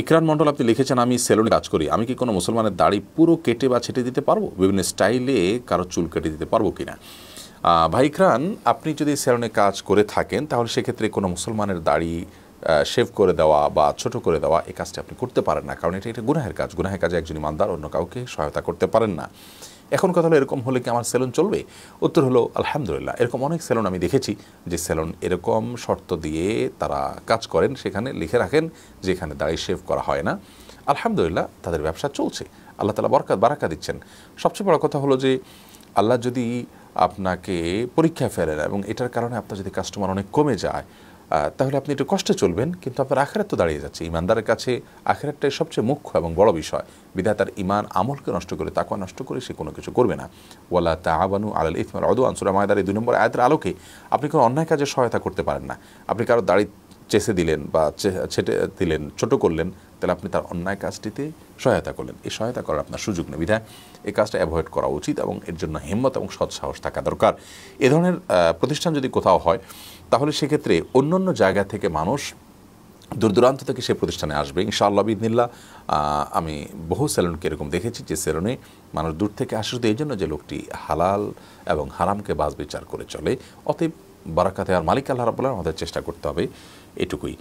ইকরান মণ্ডল আপনি লিখেছেন আমি সেলুনে কাজ করি আমি কি কোনো মুসলমানের দাড়ি পুরো কেটে বা ছেটে দিতে পারবো বিভিন্ন স্টাইলে কারো চুল কেটে দিতে পারবো কি না ভাই ইকরান আপনি যদি সেলুনে কাজ করে থাকেন তাহলে সেক্ষেত্রে কোনো মুসলমানের দাড়ি শেভ করে দেওয়া বা ছোট করে দেওয়া এই কাজটি আপনি করতে পারেন না কারণ এটা এটা গুনাহের কাজ গুনাহের কাজে একজন ইমানদার অন্য কাউকে সহায়তা করতে পারেন না এখন কথা হলো এরকম হলে কি আমার সেলুন চলবে উত্তর হলো আলহামদুলিল্লাহ এরকম অনেক সেলুন আমি দেখেছি যে সেলুন এরকম শর্ত দিয়ে তারা কাজ করেন সেখানে লিখে রাখেন যে এখানে দাড়ি শেভ করা হয় না আলহামদুলিল্লাহ তাদের ব্যবসা চলছে আল্লাহ তালা বরকাত বারাকা দিচ্ছেন সবচেয়ে বড় কথা হলো যে আল্লাহ যদি আপনাকে পরীক্ষা ফেলেন এবং এটার কারণে আপনার যদি কাস্টমার অনেক কমে যায় তাহলে আপনি একটু কষ্টে চলবেন কিন্তু আপনার আখেরাত তো দাঁড়িয়ে যাচ্ছে ইমানদারের কাছে আখেরাতটাই সবচেয়ে মুখ্য এবং বড় বিষয় বিধায় তার ইমান আমলকে নষ্ট করে তাকে নষ্ট করে সে কোনো কিছু করবে না ওয়ালা তা আবানু আলাল ইফমার অদু আনসুরা মায়দার এই দুই নম্বর আয়াতের আলোকে আপনি কোনো অন্যায় কাজে সহায়তা করতে পারেন না আপনি কারো দাড়ি চেসে দিলেন বা ছেটে দিলেন ছোট করলেন তাহলে আপনি তার অন্যায় কাজটিতে সহায়তা করলেন এই সহায়তা করার আপনার সুযোগ নেই বিধায় এই কাজটা অ্যাভয়েড করা উচিত এবং এর জন্য হিম্মত এবং সৎসাহস থাকা দরকার এ ধরনের প্রতিষ্ঠান যদি কোথাও হয় তাহলে সেক্ষেত্রে অন্য অন্য জায়গা থেকে মানুষ দূর দূরান্ত থেকে সে প্রতিষ্ঠানে আসবে ইনশাআল্লাহ বিদিনিল্লা আমি বহু সেলুনকে এরকম দেখেছি যে সেলুনে মানুষ দূর থেকে আসে শুধু এই জন্য যে লোকটি হালাল এবং হারামকে বাস বিচার করে চলে অতএব বারাকাতে আর মালিক আল্লাহ রাবুল্লাহ আমাদের চেষ্টা করতে হবে এটুকুই